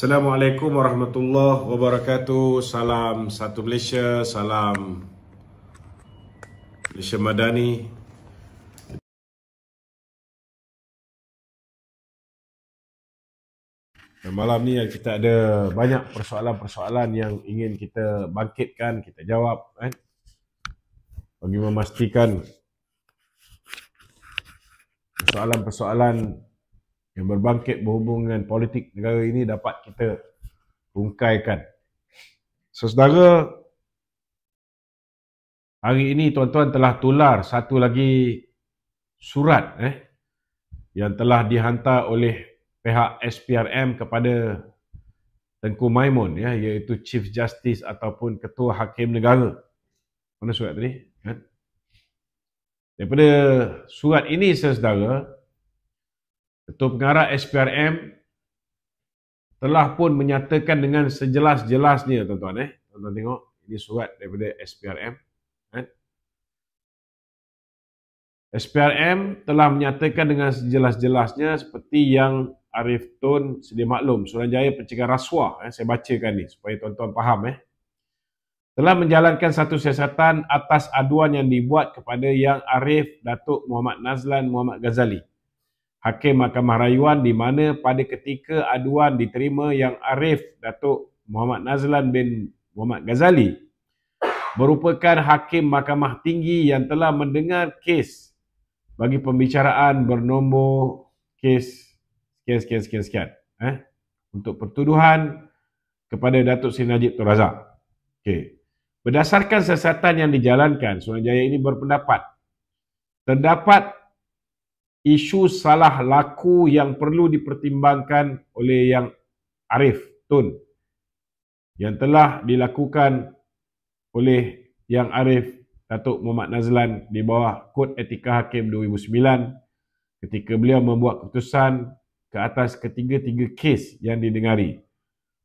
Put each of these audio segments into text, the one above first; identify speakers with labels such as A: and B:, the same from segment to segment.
A: Assalamualaikum warahmatullahi wabarakatuh. Salam satu Malaysia, salam Malaysia Madani. Dan malam ni kita ada banyak persoalan-persoalan yang ingin kita bangkitkan, kita jawab eh. Bagi memastikan persoalan-persoalan yang berbangkit berhubung dengan politik negara ini dapat kita rungkaikan. So, saudara, hari ini tuan-tuan telah tular satu lagi surat eh, yang telah dihantar oleh pihak SPRM kepada Tengku Maimun ya, iaitu Chief Justice ataupun Ketua Hakim Negara. Mana surat tadi? Kan? Daripada surat ini, saudara, Ketua Pengarah SPRM telah pun menyatakan dengan sejelas-jelasnya tuan-tuan eh. Tuan-tuan tengok ini surat daripada SPRM. Eh? SPRM telah menyatakan dengan sejelas-jelasnya seperti yang Arif Tun sedia maklum. Suranjaya Pencegahan Rasuah. Eh? Saya bacakan ni supaya tuan-tuan faham. Eh? Telah menjalankan satu siasatan atas aduan yang dibuat kepada yang Arif Datuk Muhammad Nazlan Muhammad Ghazali. Hakim Mahkamah Rayuan di mana pada ketika aduan diterima yang Arif Datuk Muhammad Nazlan bin Muhammad Ghazali merupakan Hakim Mahkamah Tinggi yang telah mendengar kes bagi pembicaraan bernombor kes kes kes kes kes eh untuk pertuduhan kepada Datuk Seri Najib Tun Razak. Okey. Berdasarkan siasatan yang dijalankan, Sunan Jaya ini berpendapat terdapat isu salah laku yang perlu dipertimbangkan oleh yang Arif Tun yang telah dilakukan oleh yang Arif Datuk Muhammad Nazlan di bawah Kod Etika Hakim 2009 ketika beliau membuat keputusan ke atas ketiga-tiga kes yang didengari.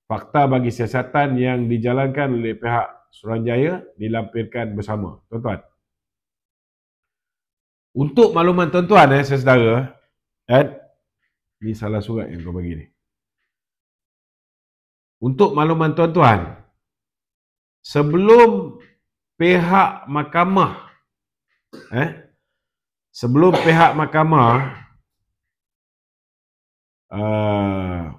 A: Fakta bagi siasatan yang dijalankan oleh pihak Suruhanjaya dilampirkan bersama. Tuan-tuan, untuk makluman tuan-tuan eh, saya sedara, eh, kan? Ni salah surat yang kau bagi ni. Untuk makluman tuan-tuan, sebelum pihak mahkamah eh sebelum pihak mahkamah uh,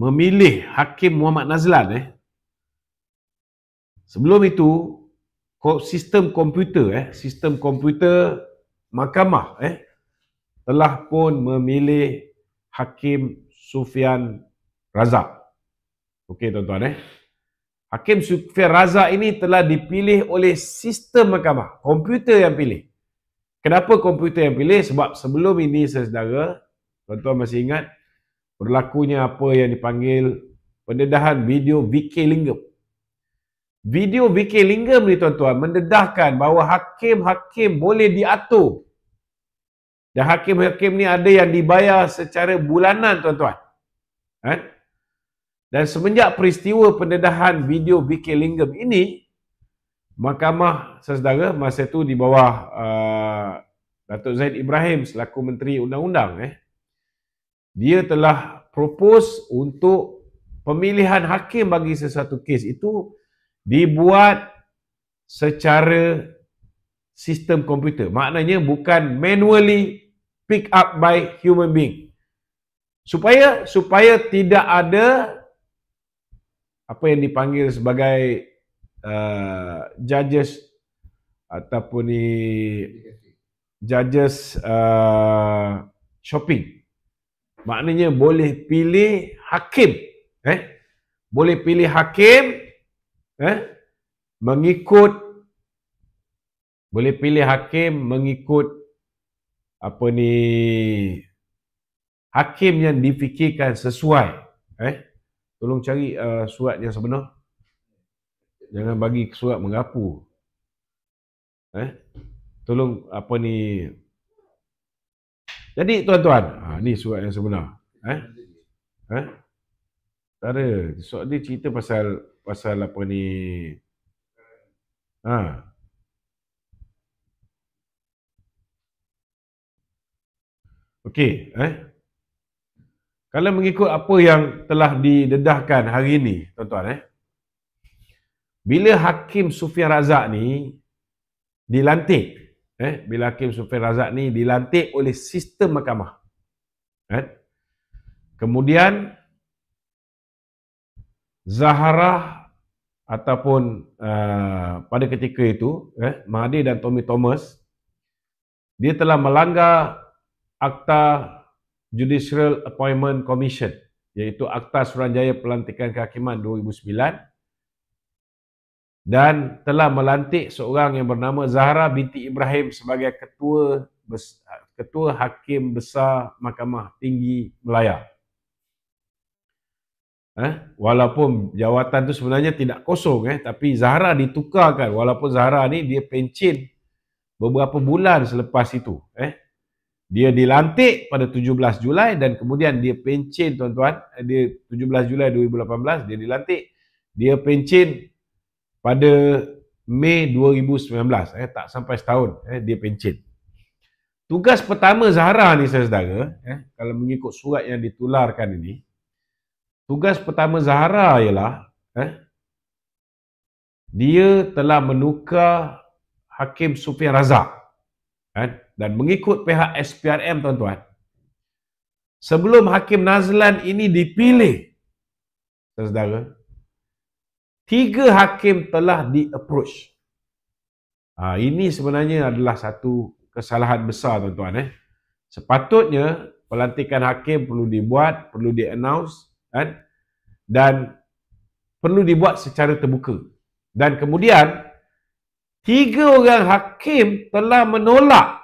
A: memilih hakim Muhammad Nazlan eh sebelum itu sistem komputer eh sistem komputer mahkamah eh telah pun memilih Hakim Sufian Razak. Okey tuan-tuan eh. Hakim Sufian Razak ini telah dipilih oleh sistem mahkamah, komputer yang pilih. Kenapa komputer yang pilih? Sebab sebelum ini saudara, tuan-tuan masih ingat berlakunya apa yang dipanggil pendedahan video Vicky Lingup. Video VK Lingam ni tuan-tuan mendedahkan bahawa hakim-hakim boleh diatur. Dan hakim-hakim ni ada yang dibayar secara bulanan tuan-tuan. Ha? Dan semenjak peristiwa pendedahan video VK Lingam ini, mahkamah sesedara masa tu di bawah uh, Datuk Zaid Ibrahim selaku Menteri Undang-Undang eh, dia telah propose untuk pemilihan hakim bagi sesuatu kes itu dibuat secara sistem komputer. Maknanya bukan manually pick up by human being. Supaya supaya tidak ada apa yang dipanggil sebagai uh, judges ataupun ni judges uh, shopping. Maknanya boleh pilih hakim, eh? Boleh pilih hakim eh? mengikut boleh pilih hakim mengikut apa ni hakim yang difikirkan sesuai eh tolong cari uh, surat yang sebenar jangan bagi surat mengapu eh tolong apa ni jadi tuan-tuan ha, ni surat yang sebenar eh eh tak ada. Soal dia cerita pasal pasal apa ni. Ha. Okey, eh. Kalau mengikut apa yang telah didedahkan hari ini, tuan-tuan eh. Bila Hakim Sufian Razak ni dilantik, eh, bila Hakim Sufian Razak ni dilantik oleh sistem mahkamah. Eh. Kemudian Zahra ataupun uh, pada ketika itu eh, Mahathir dan Tommy Thomas dia telah melanggar Akta Judicial Appointment Commission iaitu Akta Suranjaya Pelantikan Kehakiman 2009 dan telah melantik seorang yang bernama Zahra binti Ibrahim sebagai ketua ketua hakim besar Mahkamah Tinggi Melayu. Eh, walaupun jawatan tu sebenarnya tidak kosong eh, tapi Zahra ditukarkan walaupun Zahra ni dia pencin beberapa bulan selepas itu eh. Dia dilantik pada 17 Julai dan kemudian dia pencin tuan-tuan, eh, dia 17 Julai 2018 dia dilantik. Dia pencin pada Mei 2019 eh tak sampai setahun eh dia pencin. Tugas pertama Zahra ni saudara eh kalau mengikut surat yang ditularkan ini Tugas pertama Zahara ialah eh, dia telah menukar Hakim Sufian Razak eh, dan mengikut pihak SPRM tuan-tuan. Sebelum Hakim Nazlan ini dipilih, saudara, tiga hakim telah di-approach. Ha, ini sebenarnya adalah satu kesalahan besar tuan-tuan. Eh. Sepatutnya pelantikan hakim perlu dibuat, perlu di-announce kan? dan perlu dibuat secara terbuka. Dan kemudian, tiga orang hakim telah menolak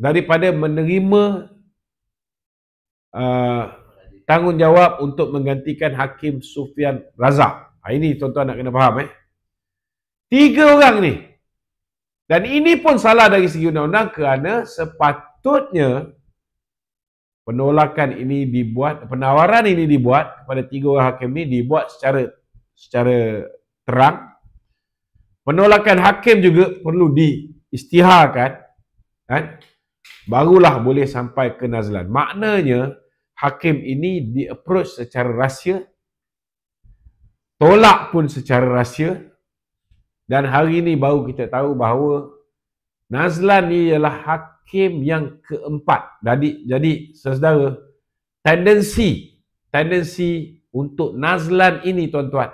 A: daripada menerima uh, tanggungjawab untuk menggantikan Hakim Sufian Razak. Ha, ini tuan-tuan nak kena faham. Eh? Tiga orang ni. Dan ini pun salah dari segi undang-undang kerana sepatutnya penolakan ini dibuat penawaran ini dibuat kepada tiga orang hakim ini dibuat secara secara terang penolakan hakim juga perlu diistiharkan kan barulah boleh sampai ke nazlan maknanya hakim ini di approach secara rahsia tolak pun secara rahsia dan hari ini baru kita tahu bahawa nazlan ni ialah hak hakim yang keempat. Jadi jadi saudara, tendensi tendensi untuk Nazlan ini tuan-tuan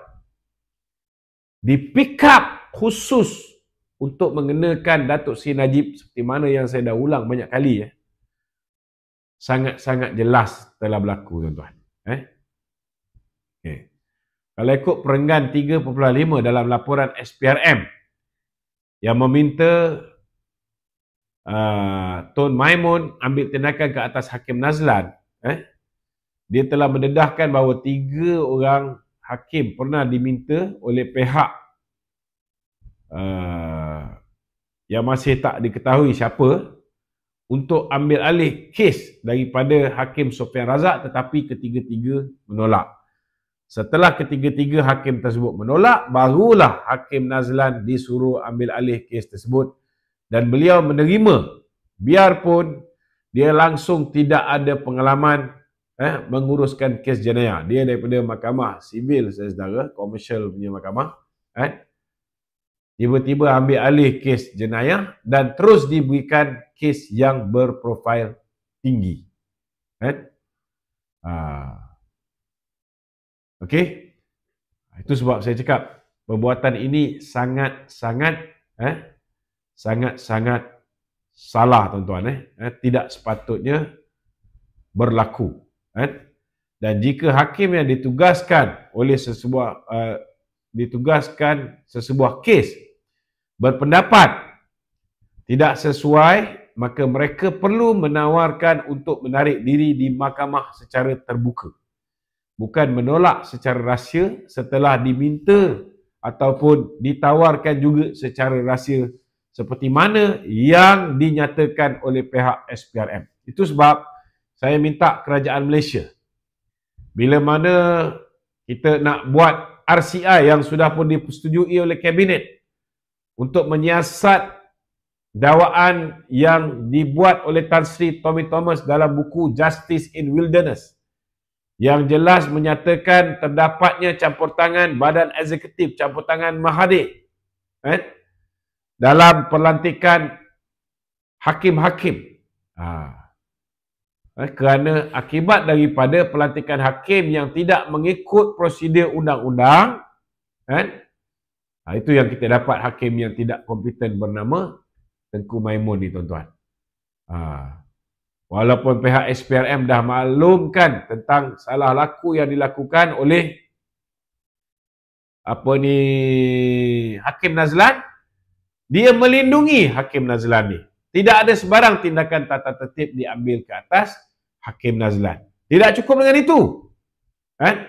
A: di pick up khusus untuk mengenakan Datuk si Najib seperti mana yang saya dah ulang banyak kali ya. Sangat-sangat jelas telah berlaku tuan-tuan. Eh? Okay. Kalau ikut perenggan 3.5 dalam laporan SPRM yang meminta uh, Tun Maimun ambil tindakan ke atas Hakim Nazlan eh? dia telah mendedahkan bahawa tiga orang Hakim pernah diminta oleh pihak uh, yang masih tak diketahui siapa untuk ambil alih kes daripada Hakim Sofian Razak tetapi ketiga-tiga menolak. Setelah ketiga-tiga Hakim tersebut menolak, barulah Hakim Nazlan disuruh ambil alih kes tersebut dan beliau menerima biarpun dia langsung tidak ada pengalaman eh, menguruskan kes jenayah. Dia daripada mahkamah sivil saya sedara, komersial punya mahkamah. Eh. Tiba-tiba ambil alih kes jenayah dan terus diberikan kes yang berprofil tinggi. Eh. Ha. Okey. Itu sebab saya cakap perbuatan ini sangat-sangat eh, sangat-sangat salah tuan-tuan eh? eh tidak sepatutnya berlaku eh dan jika hakim yang ditugaskan oleh sesebuah uh, ditugaskan sesebuah kes berpendapat tidak sesuai maka mereka perlu menawarkan untuk menarik diri di mahkamah secara terbuka bukan menolak secara rahsia setelah diminta ataupun ditawarkan juga secara rahsia seperti mana yang dinyatakan oleh pihak SPRM. Itu sebab saya minta kerajaan Malaysia bila mana kita nak buat RCI yang sudah pun disetujui oleh kabinet untuk menyiasat dawaan yang dibuat oleh Tan Sri Tommy Thomas dalam buku Justice in Wilderness yang jelas menyatakan terdapatnya campur tangan badan eksekutif, campur tangan Mahathir. Eh? dalam pelantikan hakim-hakim. Ha. Eh, kerana akibat daripada pelantikan hakim yang tidak mengikut prosedur undang-undang, kan? Ha, itu yang kita dapat hakim yang tidak kompeten bernama Tengku Maimun ni tuan-tuan. Ha. Walaupun pihak SPRM dah maklumkan tentang salah laku yang dilakukan oleh apa ni Hakim Nazlan dia melindungi Hakim Nazlan ni. Tidak ada sebarang tindakan tata tertib diambil ke atas Hakim Nazlan. Tidak cukup dengan itu. Kan?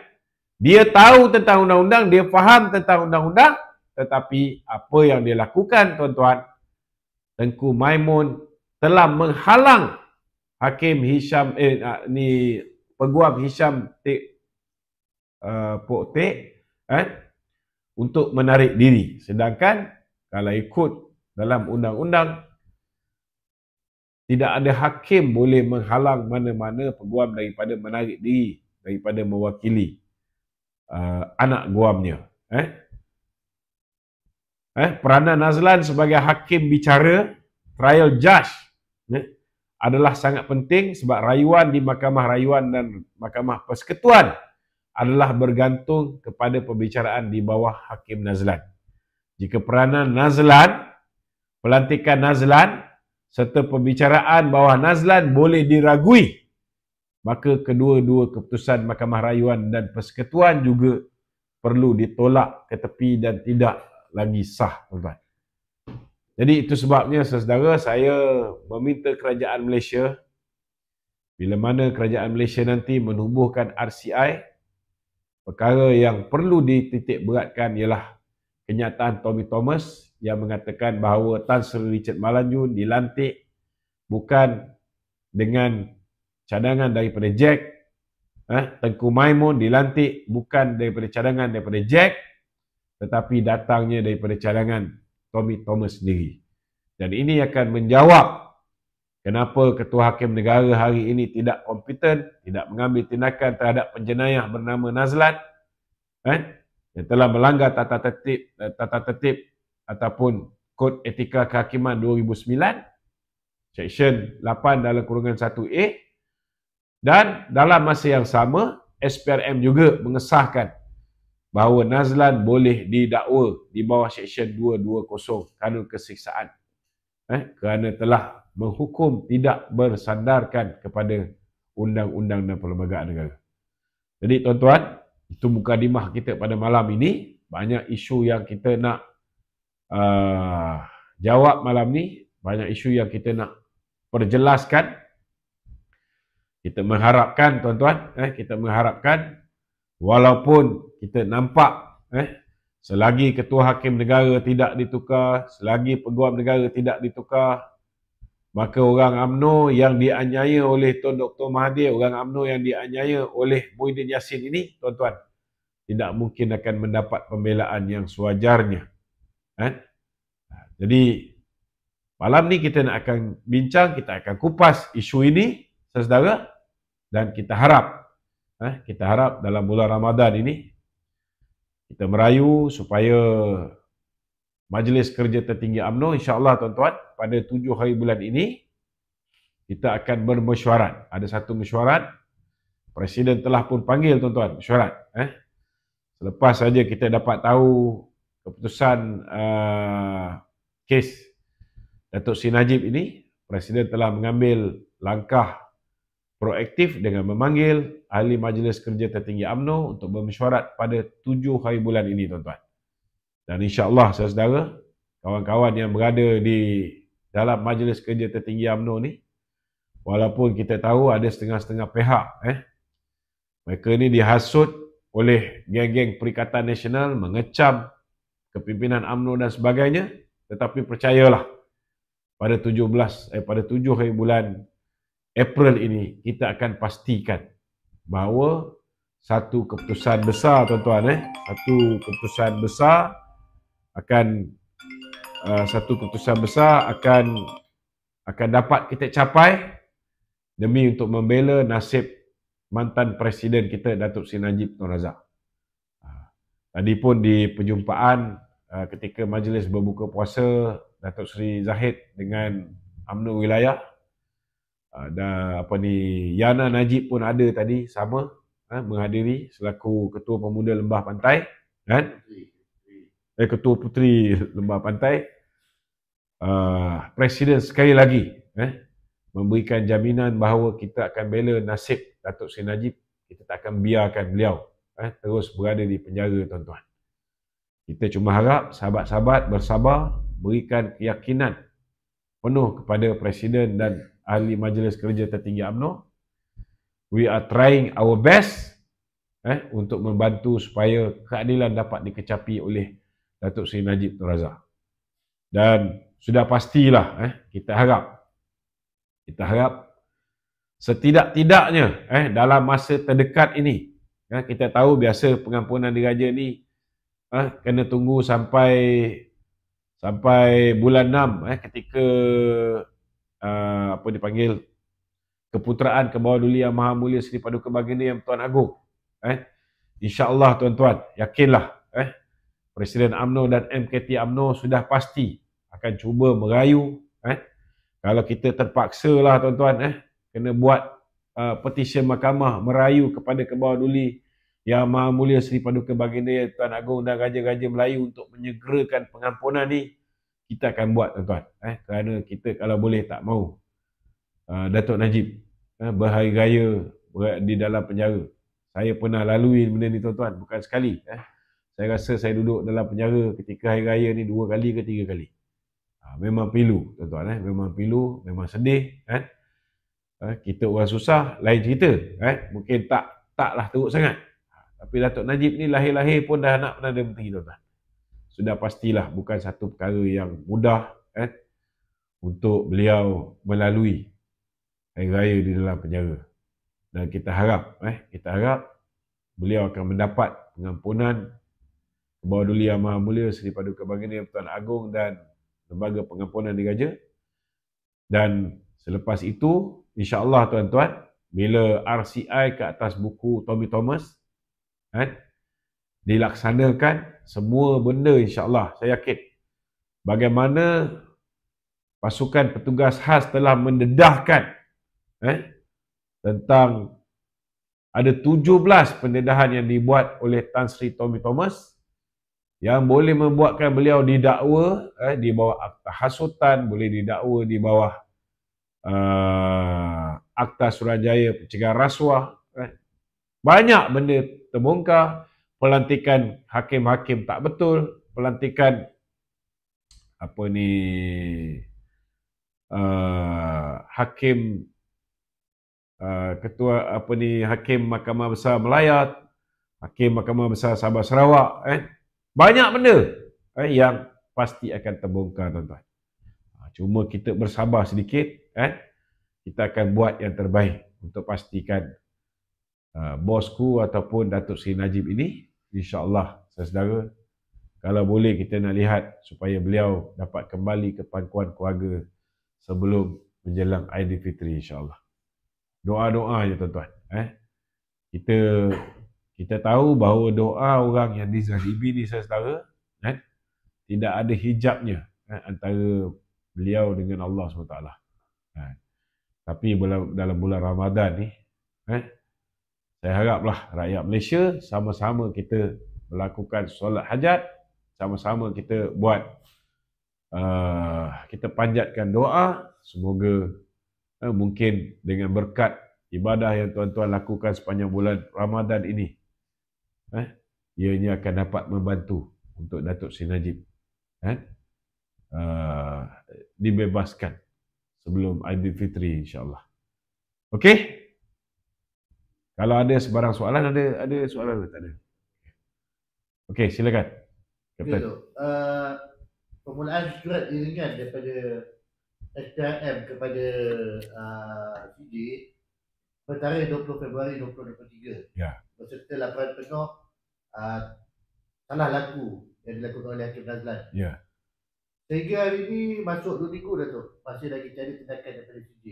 A: Dia tahu tentang undang-undang, dia faham tentang undang-undang, tetapi apa yang dia lakukan tuan-tuan, Tengku Maimun telah menghalang Hakim Hisham eh, ah, ni peguam Hisham Tik uh, eh, Pok Tik eh, untuk menarik diri. Sedangkan kalau ikut dalam undang-undang tidak ada hakim boleh menghalang mana-mana peguam daripada menarik diri daripada mewakili uh, anak guamnya eh eh peranan Nazlan sebagai hakim bicara trial judge eh? adalah sangat penting sebab rayuan di mahkamah rayuan dan mahkamah persekutuan adalah bergantung kepada pembicaraan di bawah hakim Nazlan jika peranan Nazlan, pelantikan Nazlan serta pembicaraan bawah Nazlan boleh diragui, maka kedua-dua keputusan Mahkamah Rayuan dan Persekutuan juga perlu ditolak ke tepi dan tidak lagi sah. Jadi itu sebabnya saudara saya meminta kerajaan Malaysia bila mana kerajaan Malaysia nanti menubuhkan RCI perkara yang perlu dititik beratkan ialah kenyataan Tommy Thomas yang mengatakan bahawa Tan Sri Richard Malanjun dilantik bukan dengan cadangan daripada Jack eh, Tengku Maimun dilantik bukan daripada cadangan daripada Jack tetapi datangnya daripada cadangan Tommy Thomas sendiri dan ini akan menjawab kenapa Ketua Hakim Negara hari ini tidak kompeten tidak mengambil tindakan terhadap penjenayah bernama Nazlan eh, yang telah melanggar tata tertib eh, tata tertib ataupun kod etika kehakiman 2009 section 8 dalam kurungan 1A dan dalam masa yang sama SPRM juga mengesahkan bahawa Nazlan boleh didakwa di bawah section 220 kanun kesiksaan eh, kerana telah menghukum tidak bersandarkan kepada undang-undang dan perlembagaan negara. Jadi tuan-tuan, itu muka mukadimah kita pada malam ini. Banyak isu yang kita nak uh, jawab malam ni. Banyak isu yang kita nak perjelaskan. Kita mengharapkan tuan-tuan, eh, kita mengharapkan walaupun kita nampak eh, selagi ketua hakim negara tidak ditukar, selagi peguam negara tidak ditukar, Maka orang UMNO yang dianyaya oleh Tuan Dr. Mahathir, orang UMNO yang dianyaya oleh Muhyiddin Yassin ini, tuan-tuan, tidak mungkin akan mendapat pembelaan yang sewajarnya. Ha? Jadi, malam ni kita nak akan bincang, kita akan kupas isu ini, saudara, dan kita harap, ha? kita harap dalam bulan Ramadan ini, kita merayu supaya Majlis Kerja Tertinggi UMNO insya-Allah tuan-tuan pada tujuh hari bulan ini kita akan bermesyuarat. Ada satu mesyuarat presiden telah pun panggil tuan-tuan mesyuarat eh. Selepas saja kita dapat tahu keputusan uh, kes Datuk Sri Najib ini, presiden telah mengambil langkah proaktif dengan memanggil ahli Majlis Kerja Tertinggi UMNO untuk bermesyuarat pada tujuh hari bulan ini tuan-tuan. Dan insya Allah saudara, kawan-kawan yang berada di dalam majlis kerja tertinggi UMNO ni, walaupun kita tahu ada setengah-setengah pihak, eh, mereka ni dihasut oleh geng-geng Perikatan Nasional mengecam kepimpinan UMNO dan sebagainya, tetapi percayalah pada 17 eh pada 7 hari bulan April ini kita akan pastikan bahawa satu keputusan besar tuan-tuan eh satu keputusan besar akan uh, satu keputusan besar akan akan dapat kita capai demi untuk membela nasib mantan presiden kita Datuk Seri Najib Tun Razak. Ah, tadi pun di perjumpaan uh, ketika majlis berbuka puasa Datuk Seri Zahid dengan Amnu wilayah ah, dan apa ni Yana Najib pun ada tadi sama ah, menghadiri selaku ketua pemuda Lembah Pantai kan? eh, Ketua Puteri Lembah Pantai uh, Presiden sekali lagi eh, memberikan jaminan bahawa kita akan bela nasib Datuk Seri Najib kita tak akan biarkan beliau eh, terus berada di penjara tuan-tuan kita cuma harap sahabat-sahabat bersabar berikan keyakinan penuh kepada Presiden dan Ahli Majlis Kerja Tertinggi UMNO we are trying our best eh, untuk membantu supaya keadilan dapat dikecapi oleh Datuk Seri Najib Tun Razak. Dan sudah pastilah eh, kita harap kita harap setidak-tidaknya eh, dalam masa terdekat ini eh, kita tahu biasa pengampunan diraja ni eh, kena tunggu sampai sampai bulan 6 eh, ketika uh, apa dipanggil keputeraan ke bawah yang maha mulia Seri Paduka Baginda yang Tuan Agung eh, insyaAllah tuan-tuan yakinlah eh, Presiden Amno dan MKT Amno sudah pasti akan cuba merayu eh kalau kita terpaksa lah tuan-tuan eh kena buat uh, petisyen mahkamah merayu kepada kebawah duli yang Maha Mulia Seri Paduka Baginda Tuan Agong dan Raja-Raja Melayu untuk menyegerakan pengampunan ni kita akan buat tuan-tuan eh kerana kita kalau boleh tak mau uh, Datuk Najib eh, berhari raya di dalam penjara saya pernah lalui benda ni tuan-tuan bukan sekali eh saya rasa saya duduk dalam penjara ketika hari raya ni dua kali ke tiga kali. Ha, memang pilu tuan-tuan eh. Memang pilu, memang sedih eh. Ha, kita orang susah, lain cerita eh. Mungkin tak taklah teruk sangat. Ha, tapi Datuk Najib ni lahir-lahir pun dah nak Perdana Menteri tuan-tuan. Sudah pastilah bukan satu perkara yang mudah eh, untuk beliau melalui hari raya di dalam penjara. Dan kita harap eh, kita harap beliau akan mendapat pengampunan Bawa Duli Yang Maha Mulia Seri Paduka Baginda Yang Pertuan agung dan Lembaga Pengampunan Diraja. Dan selepas itu, insya Allah tuan-tuan, bila RCI ke atas buku Tommy Thomas kan, dilaksanakan, semua benda Insya Allah saya yakin. Bagaimana pasukan petugas khas telah mendedahkan eh, tentang ada 17 pendedahan yang dibuat oleh Tan Sri Tommy Thomas yang boleh membuatkan beliau didakwa eh, di bawah akta hasutan, boleh didakwa di bawah uh, akta Surajaya pencegahan rasuah. Eh. Banyak benda terbongkar, pelantikan hakim-hakim tak betul, pelantikan apa ni uh, hakim uh, ketua apa ni hakim Mahkamah Besar Melayat, hakim Mahkamah Besar Sabah Sarawak eh, banyak benda eh, yang pasti akan terbongkar tuan-tuan. Ah, cuma kita bersabar sedikit. Eh. Kita akan buat yang terbaik untuk pastikan uh, bosku ataupun Datuk Seri Najib ini. InsyaAllah, saudara, kalau boleh kita nak lihat supaya beliau dapat kembali ke pangkuan keluarga sebelum menjelang Aidilfitri insyaAllah. Doa-doa je tuan-tuan. Eh. Kita kita tahu bahawa doa orang yang dizalimi ni saya setara, eh, tidak ada hijabnya eh, antara beliau dengan Allah SWT. Eh, tapi dalam bulan Ramadan ni, eh, saya haraplah rakyat Malaysia sama-sama kita melakukan solat hajat, sama-sama kita buat, uh, kita panjatkan doa, semoga eh, mungkin dengan berkat ibadah yang tuan-tuan lakukan sepanjang bulan Ramadan ini, eh, ianya akan dapat membantu untuk Datuk Sinajib eh, uh, dibebaskan sebelum Aidilfitri insyaAllah. Okey? Kalau ada sebarang soalan, ada ada soalan atau tak ada? Okey, silakan. Kapten.
B: Uh, permulaan surat ini kan daripada SDRM kepada uh, CJ pada 20 Februari 2023. Ya. Yeah. Berserta laporan penuh Tanah ah, laku yang dilakukan oleh Hakim Razlan. Ya. Yeah. Sehingga hari ini masuk dua minggu dah tu. Masih lagi cari tindakan daripada CJ.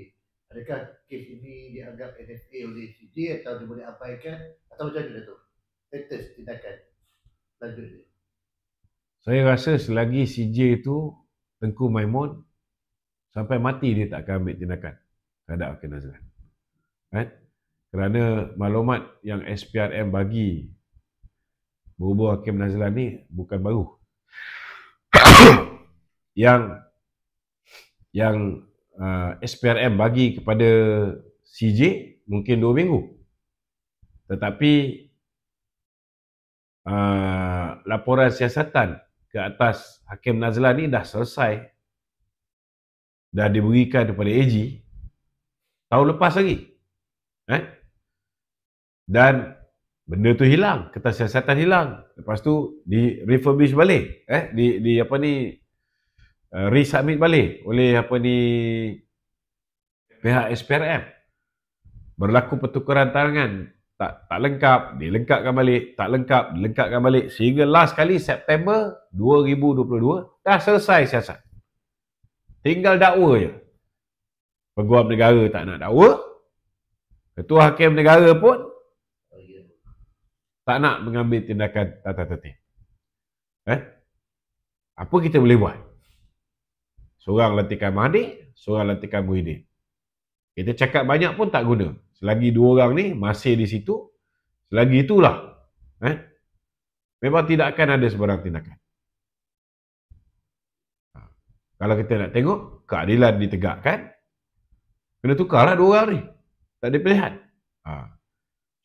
B: Adakah kes ini dianggap NFA oleh CJ atau dia boleh abaikan atau macam mana dah tu? Status tindakan. Lanjut
A: Saya rasa selagi CJ tu Tengku Maimun sampai mati dia tak akan ambil tindakan terhadap Hakim Nazlan. Eh? Kerana maklumat yang SPRM bagi berubah hakim nazlan ni bukan baru. yang yang uh, SPRM bagi kepada CJ mungkin dua minggu. Tetapi uh, laporan siasatan ke atas Hakim Nazlan ni dah selesai dah diberikan kepada AG tahun lepas lagi. Eh? Dan benda tu hilang, kertas siasatan hilang. Lepas tu di refurbish balik, eh di di apa ni uh, resubmit balik oleh apa ni pihak SPRM. Berlaku pertukaran tangan tak tak lengkap, dilengkapkan balik, tak lengkap, dilengkapkan balik sehingga last kali September 2022 dah selesai siasat. Tinggal dakwa je. Peguam negara tak nak dakwa. Ketua Hakim Negara pun tak nak mengambil tindakan tata tertib. Eh? Apa kita boleh buat? Seorang letikan Mahdi, seorang letikan Muhyiddin. Kita cakap banyak pun tak guna. Selagi dua orang ni masih di situ, selagi itulah. Eh? Memang tidak akan ada sebarang tindakan. Ha. Kalau kita nak tengok, keadilan ditegakkan, kena tukarlah dua orang ni. Tak ada pilihan. Ha.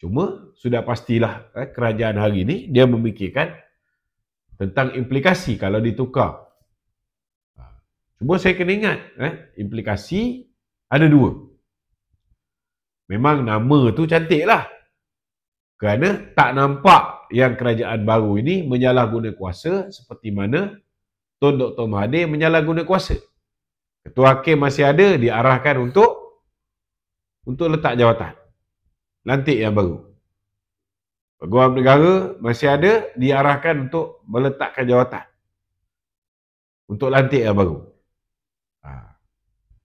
A: Cuma sudah pastilah eh, kerajaan hari ini dia memikirkan tentang implikasi kalau ditukar. Ha. Cuma saya kena ingat, eh, implikasi ada dua. Memang nama tu cantik lah. Kerana tak nampak yang kerajaan baru ini menyalahguna kuasa seperti mana Tun Dr. Mahathir menyalahguna kuasa. Ketua Hakim masih ada diarahkan untuk untuk letak jawatan. Lantik yang baru. Peguam negara masih ada diarahkan untuk meletakkan jawatan. Untuk lantik yang baru. Ha.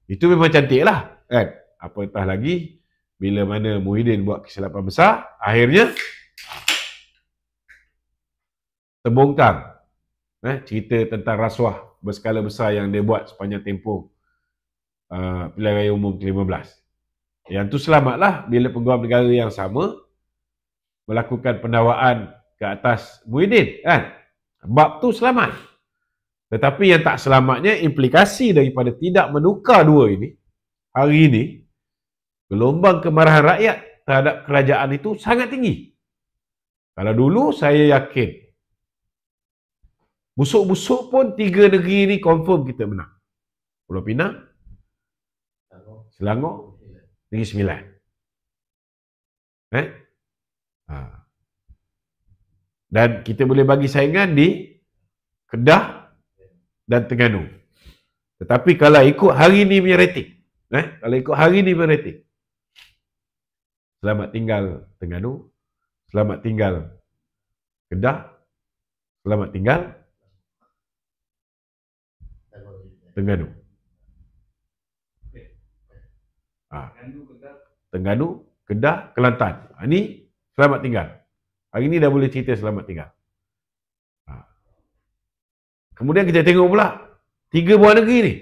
A: Itu memang cantik lah. Kan? Apa entah lagi bila mana Muhyiddin buat kesilapan besar akhirnya terbongkar eh, cerita tentang rasuah berskala besar yang dia buat sepanjang tempoh uh, pilihan raya umum ke-15. Yang tu selamatlah bila peguam negara yang sama melakukan pendawaan ke atas Muhyiddin kan bab tu selamat tetapi yang tak selamatnya implikasi daripada tidak menukar dua ini hari ini gelombang kemarahan rakyat terhadap kerajaan itu sangat tinggi kalau dulu saya yakin busuk-busuk pun tiga negeri ini confirm kita menang Pulau Pinang Selangor Negeri Sembilan eh? Ha. Dan kita boleh bagi saingan di Kedah dan Tengganu. Tetapi kalau ikut hari ini punya rating. Eh? Kalau ikut hari ini punya rating. Selamat tinggal Tengganu. Selamat tinggal Kedah. Selamat tinggal Tengganu. Ha. Tengganu, Kedah, Kelantan. Ini ha, Selamat tinggal. Hari ini dah boleh cerita selamat tinggal. Ha. Kemudian kita tengok pula. Tiga buah negeri ni.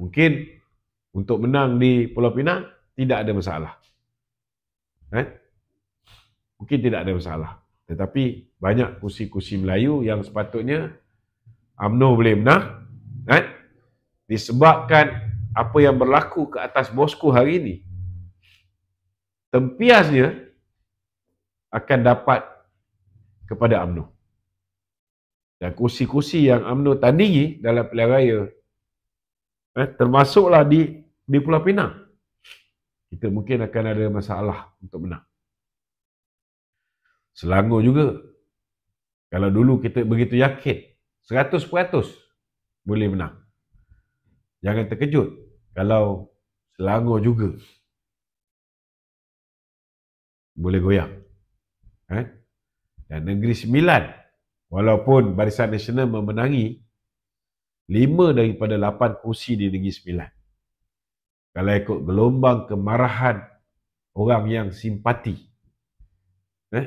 A: Mungkin untuk menang di Pulau Pinang, tidak ada masalah. Eh? Mungkin tidak ada masalah. Tetapi banyak kursi-kursi Melayu yang sepatutnya UMNO boleh menang. Eh? Disebabkan apa yang berlaku ke atas bosku hari ini, tempiasnya akan dapat kepada UMNO. Dan kursi-kursi yang UMNO tandingi dalam pilihan raya eh, termasuklah di di Pulau Pinang. Kita mungkin akan ada masalah untuk menang. Selangor juga. Kalau dulu kita begitu yakin, 100% boleh menang. Jangan terkejut kalau Selangor juga boleh goyang. Eh? Dan Negeri Sembilan, walaupun Barisan Nasional memenangi lima daripada lapan kursi di Negeri Sembilan. Kalau ikut gelombang kemarahan orang yang simpati eh?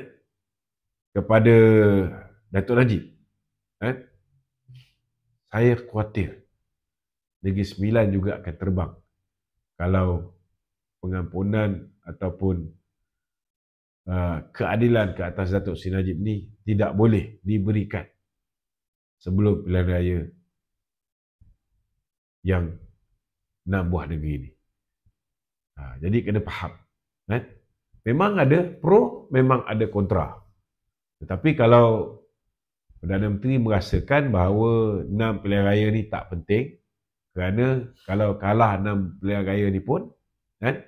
A: kepada Datuk Najib, eh? saya khawatir Negeri Sembilan juga akan terbang kalau pengampunan ataupun Ah, keadilan ke atas Datuk Sri Najib ni tidak boleh diberikan sebelum pilihan raya yang nak buah negeri ni. Ha, jadi kena faham. Right? Eh? Memang ada pro, memang ada kontra. Tetapi kalau Perdana Menteri merasakan bahawa enam pilihan raya ni tak penting kerana kalau kalah enam pilihan raya ni pun kan?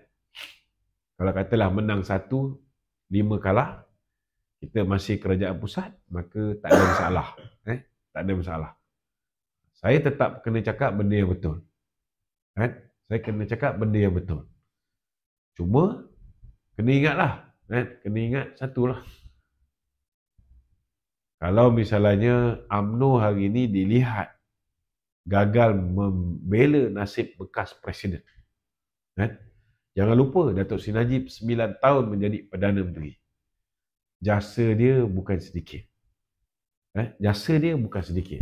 A: Kalau katalah menang satu, lima kalah, kita masih kerajaan pusat, maka tak ada masalah. Eh? Tak ada masalah. Saya tetap kena cakap benda yang betul. Eh? Saya kena cakap benda yang betul. Cuma, kena ingatlah. Eh? Kena ingat satulah. Kalau misalnya UMNO hari ini dilihat gagal membela nasib bekas presiden. Eh? Jangan lupa Datuk Sri Najib 9 tahun menjadi Perdana Menteri. Jasa dia bukan sedikit. Eh, jasa dia bukan sedikit.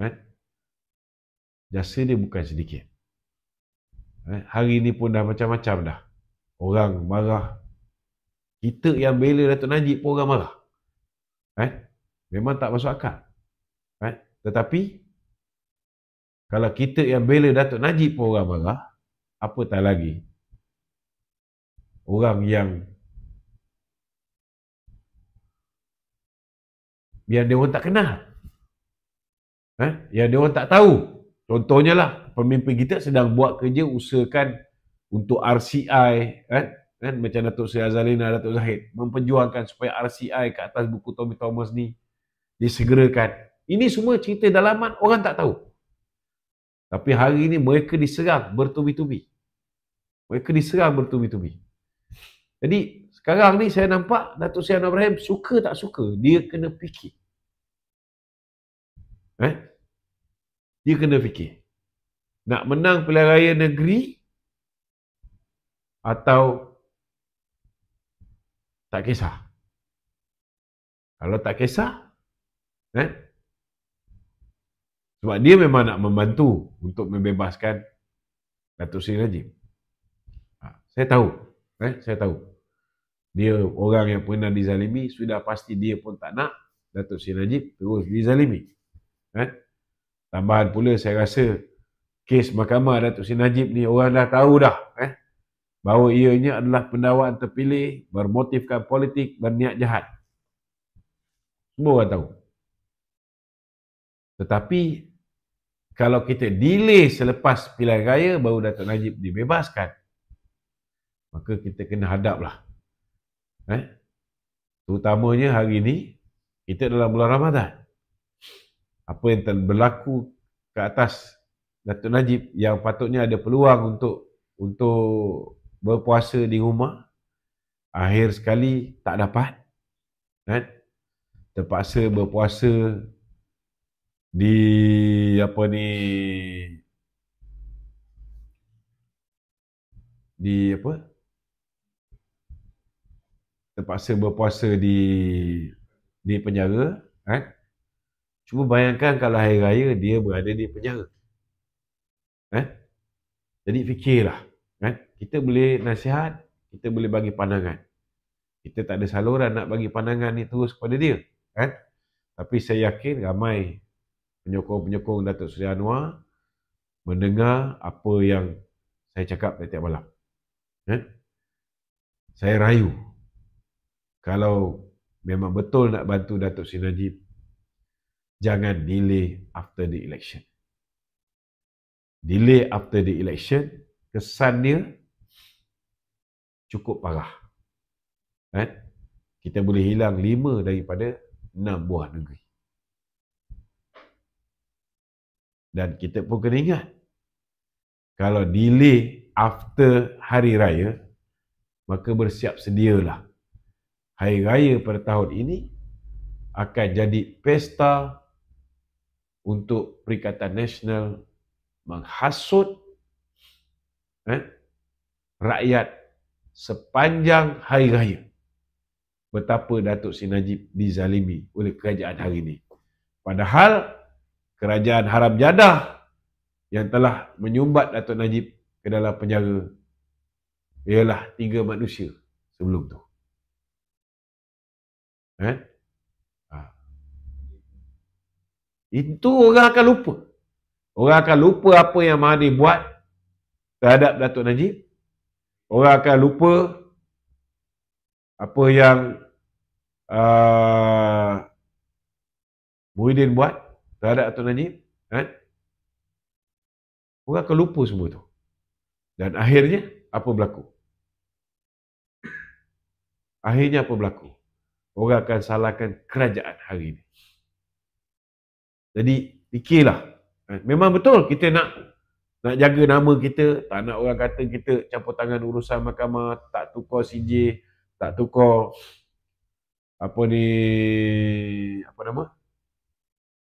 A: Eh, jasa dia bukan sedikit. Eh, hari ini pun dah macam-macam dah. Orang marah. Kita yang bela Datuk Najib pun orang marah. Eh, memang tak masuk akal. Eh, tetapi, kalau kita yang bela Datuk Najib pun orang marah, apa tak lagi orang yang yang dia orang tak kenal. Ha? Yang dia orang tak tahu. Contohnya lah, pemimpin kita sedang buat kerja usahakan untuk RCI, kan? Ha? kan? Ha? macam Datuk Seri Azalin dan Datuk Zahid, memperjuangkan supaya RCI ke atas buku Tommy Thomas ni disegerakan. Ini semua cerita dalaman orang tak tahu. Tapi hari ini mereka diserang bertubi-tubi. Mereka diserang bertubi-tubi. Jadi sekarang ni saya nampak Datuk Seri Anwar Ibrahim suka tak suka, dia kena fikir. Eh? Dia kena fikir. Nak menang pilihan raya negeri atau tak kisah. Kalau tak kisah, eh? sebab dia memang nak membantu untuk membebaskan Datuk Seri Najib. Saya tahu. Eh, saya tahu. Dia orang yang pernah dizalimi, sudah pasti dia pun tak nak Datuk Sri Najib terus dizalimi. Eh? Tambahan pula saya rasa kes mahkamah Datuk Sri Najib ni orang dah tahu dah. Eh? Bahawa ianya adalah pendawaan terpilih bermotifkan politik berniat jahat. Semua orang tahu. Tetapi kalau kita delay selepas pilihan raya baru Datuk Najib dibebaskan, maka kita kena hadaplah. Eh? Terutamanya hari ini, kita dalam bulan Ramadan. Apa yang berlaku ke atas Datuk Najib yang patutnya ada peluang untuk untuk berpuasa di rumah, akhir sekali tak dapat. Eh? Terpaksa berpuasa di apa ni di apa terpaksa berpuasa di di penjara kan eh? cuba bayangkan kalau hari raya dia berada di penjara kan jadi fikirlah kan kita boleh nasihat kita boleh bagi pandangan kita tak ada saluran nak bagi pandangan ni terus kepada dia kan tapi saya yakin ramai penyokong-penyokong Datuk Seri Anwar mendengar apa yang saya cakap tiap malam. kan? Saya rayu kalau memang betul nak bantu Datuk Sri Najib, jangan delay after the election. Delay after the election, kesan dia cukup parah. Kan? Eh? Kita boleh hilang lima daripada enam buah negeri. Dan kita pun kena ingat, kalau delay after hari raya, maka bersiap sedialah hari raya pada tahun ini akan jadi pesta untuk Perikatan Nasional menghasut eh, rakyat sepanjang hari raya. Betapa Datuk Sin dizalimi oleh kerajaan hari ini. Padahal kerajaan haram jadah yang telah menyumbat Datuk Najib ke dalam penjara ialah tiga manusia sebelum itu. Eh, Ha. Itu orang akan lupa. Orang akan lupa apa yang Mahathir buat terhadap Datuk Najib. Orang akan lupa apa yang uh, Muhyiddin buat terhadap Datuk Najib. Kan? Orang akan lupa semua tu. Dan akhirnya, apa berlaku? Akhirnya apa berlaku? orang akan salahkan kerajaan hari ini. Jadi, fikirlah. Eh, memang betul kita nak nak jaga nama kita, tak nak orang kata kita campur tangan urusan mahkamah, tak tukar CJ, tak tukar apa ni, apa nama?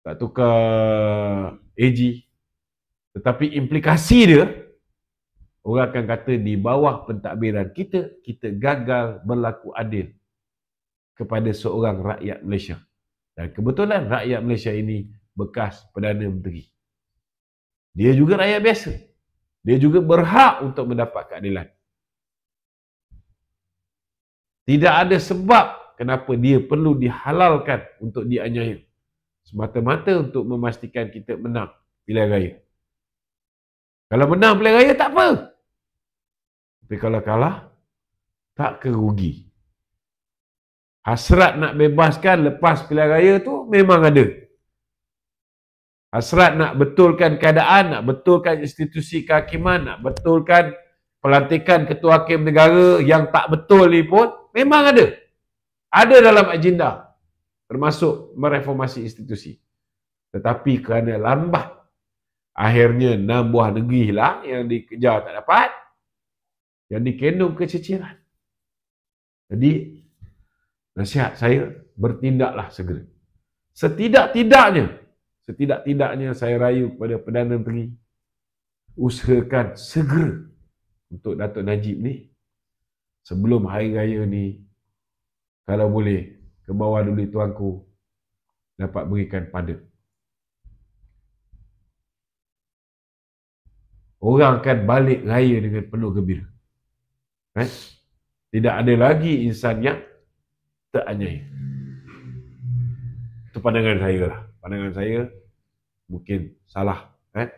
A: Tak tukar AG. Tetapi implikasi dia, orang akan kata di bawah pentadbiran kita, kita gagal berlaku adil kepada seorang rakyat Malaysia. Dan kebetulan rakyat Malaysia ini bekas Perdana Menteri. Dia juga rakyat biasa. Dia juga berhak untuk mendapat keadilan. Tidak ada sebab kenapa dia perlu dihalalkan untuk dianyai semata-mata untuk memastikan kita menang pilihan raya. Kalau menang pilihan raya tak apa. Tapi kalau kalah, tak kerugi. Hasrat nak bebaskan lepas pilihan raya tu memang ada. Hasrat nak betulkan keadaan, nak betulkan institusi kehakiman, nak betulkan pelantikan ketua hakim negara yang tak betul ni pun memang ada. Ada dalam agenda termasuk mereformasi institusi. Tetapi kerana lambat akhirnya enam buah negeri hilang yang dikejar tak dapat yang dikendung kececeran. Jadi nasihat saya bertindaklah segera. Setidak-tidaknya, setidak-tidaknya saya rayu kepada Perdana Menteri usahakan segera untuk Datuk Najib ni sebelum hari raya ni kalau boleh ke bawah duli tuanku dapat berikan pada. Orang akan balik raya dengan penuh gembira. Eh? Tidak ada lagi insan yang tak teranyai. Itu pandangan saya lah. Pandangan saya mungkin salah. Eh?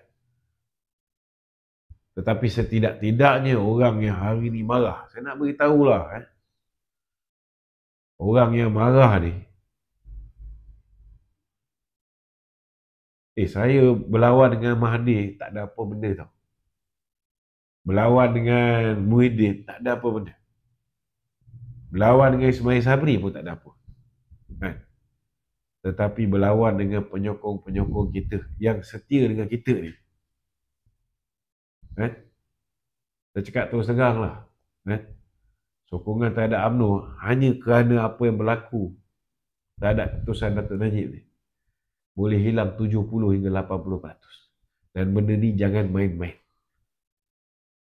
A: Tetapi setidak-tidaknya orang yang hari ini marah, saya nak beritahu lah, Eh? Orang yang marah ni, eh saya berlawan dengan Mahdi, tak ada apa benda tau. Berlawan dengan Muhyiddin, tak ada apa benda. Berlawan dengan Ismail Sabri pun tak ada apa. Ha? Tetapi berlawan dengan penyokong-penyokong kita yang setia dengan kita ni. Ha? Kan? Saya cakap terus tegang lah. Ha? Sokongan tak ada UMNO hanya kerana apa yang berlaku tak ada keputusan Datuk Najib ni. Boleh hilang 70 hingga 80%. Dan benda ni jangan main-main.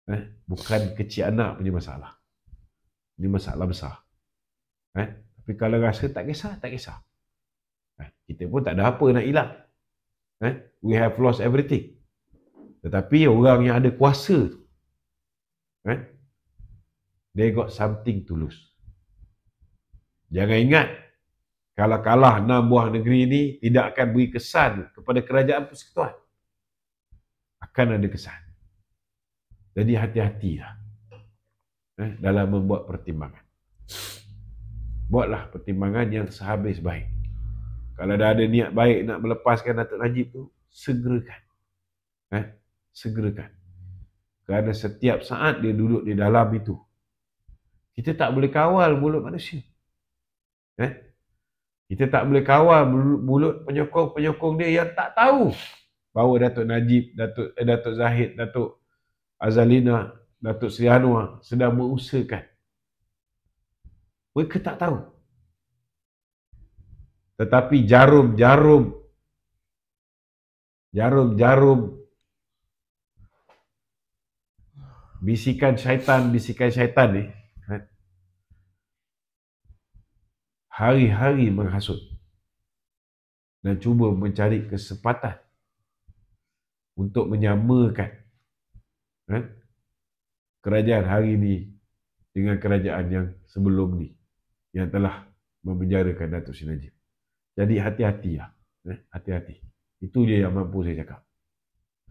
A: Ha? Bukan kecil anak punya masalah ni masalah besar. Eh? Tapi kalau rasa tak kisah, tak kisah. Eh? Kita pun tak ada apa nak hilang. Eh? We have lost everything. Tetapi orang yang ada kuasa tu, eh? they got something to lose. Jangan ingat, kalau kalah enam buah negeri ini, tidak akan beri kesan kepada kerajaan persekutuan. Akan ada kesan. Jadi hati-hatilah eh, dalam membuat pertimbangan. Buatlah pertimbangan yang sehabis baik. Kalau dah ada niat baik nak melepaskan Datuk Najib tu, segerakan. Eh, segerakan. Kerana setiap saat dia duduk di dalam itu, kita tak boleh kawal mulut manusia. Eh? Kita tak boleh kawal mulut penyokong-penyokong dia yang tak tahu bahawa Datuk Najib, Datuk eh, Datuk Zahid, Datuk Azalina Datuk Seri Anwar sedang mengusahakan. Mereka tak tahu. Tetapi jarum-jarum jarum-jarum bisikan syaitan bisikan syaitan ni kan? hari-hari menghasut dan cuba mencari kesempatan untuk menyamakan kan? kerajaan hari ini dengan kerajaan yang sebelum ni yang telah memenjarakan Datuk Sri Najib. Jadi hati-hati ya. Eh, hati-hati. Itu dia yang mampu saya cakap.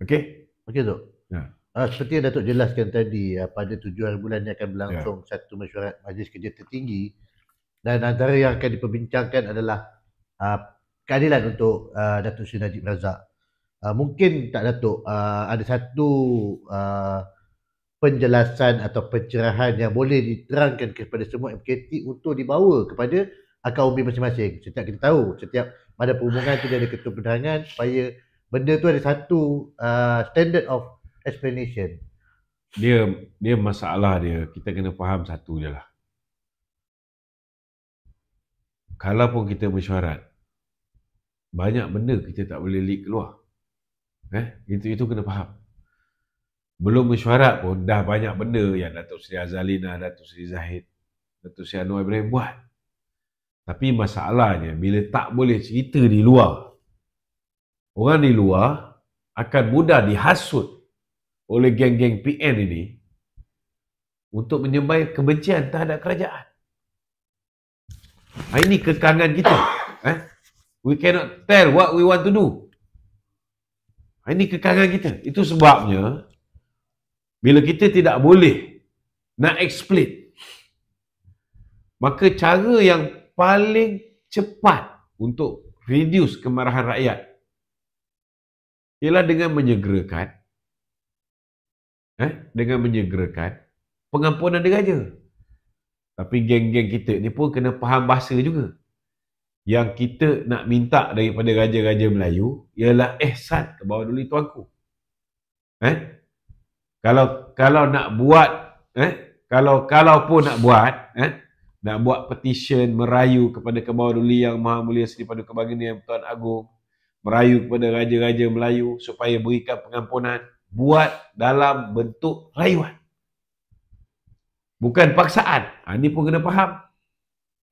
A: Okey? Okey, tu. Ya. Uh, seperti yang Datuk jelaskan tadi, uh, pada
B: tujuh hari bulan ini akan berlangsung ya. satu mesyuarat majlis kerja tertinggi dan antara yang akan diperbincangkan adalah uh, keadilan untuk uh, Datuk Sri Najib Razak. Uh, mungkin tak, Datuk, uh, ada satu uh, penjelasan atau pencerahan yang boleh diterangkan kepada semua MKT untuk dibawa kepada akar umbi masing-masing. Setiap kita tahu, setiap pada perhubungan tu dia ada ketua penerangan supaya benda tu ada satu uh, standard of explanation.
A: Dia dia masalah dia, kita kena faham satu je lah. Kalau pun kita mesyuarat, banyak benda kita tak boleh leak keluar. Eh, itu itu kena faham. Belum mesyuarat pun dah banyak benda yang Datuk Seri Azalina, Datuk Seri Zahid, Datuk Seri Anwar Ibrahim buat. Tapi masalahnya bila tak boleh cerita di luar, orang di luar akan mudah dihasut oleh geng-geng PN ini untuk menyembah kebencian terhadap kerajaan. Nah, ini kekangan kita. Eh? We cannot tell what we want to do. Nah, ini kekangan kita. Itu sebabnya bila kita tidak boleh nak explain maka cara yang paling cepat untuk reduce kemarahan rakyat ialah dengan menyegerakan eh dengan menyegerakan pengampunan diraja tapi geng-geng kita ni pun kena faham bahasa juga yang kita nak minta daripada raja-raja Melayu ialah ihsan ke bawah duli tuanku eh kalau kalau nak buat eh kalau kalau pun nak buat eh nak buat petition merayu kepada kebawaduli yang maha mulia Seri Paduka Baginda yang Tuan Agung merayu kepada raja-raja Melayu supaya berikan pengampunan buat dalam bentuk rayuan bukan paksaan ha, ini pun kena faham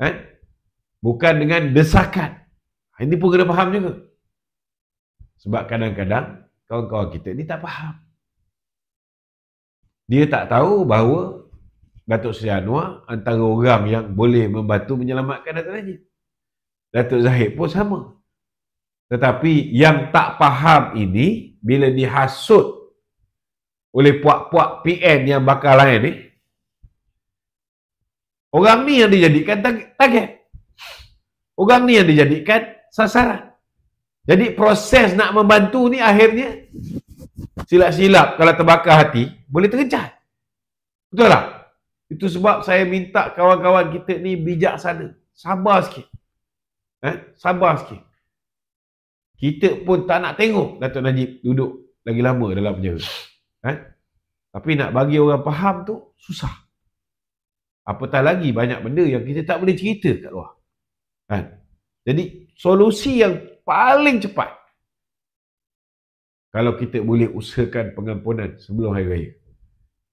A: eh bukan dengan desakan ha, ini pun kena faham juga sebab kadang-kadang kawan-kawan kita ni tak faham dia tak tahu bahawa Datuk Seri Anwar antara orang yang boleh membantu menyelamatkan Datuk Raja. Datuk Zahid pun sama. Tetapi yang tak faham ini bila dihasut oleh puak-puak PN yang bakal lain ni orang ni yang dijadikan target. Orang ni yang dijadikan sasaran. Jadi proses nak membantu ni akhirnya silap-silap kalau terbakar hati, boleh terkejar. Betul tak? Itu sebab saya minta kawan-kawan kita ni bijak sana. Sabar sikit. Eh? Sabar sikit. Kita pun tak nak tengok Datuk Najib duduk lagi lama dalam penjara. Eh? Tapi nak bagi orang faham tu, susah. Apatah lagi banyak benda yang kita tak boleh cerita kat luar. Eh? Jadi, solusi yang paling cepat kalau kita boleh usahakan pengampunan sebelum hari raya.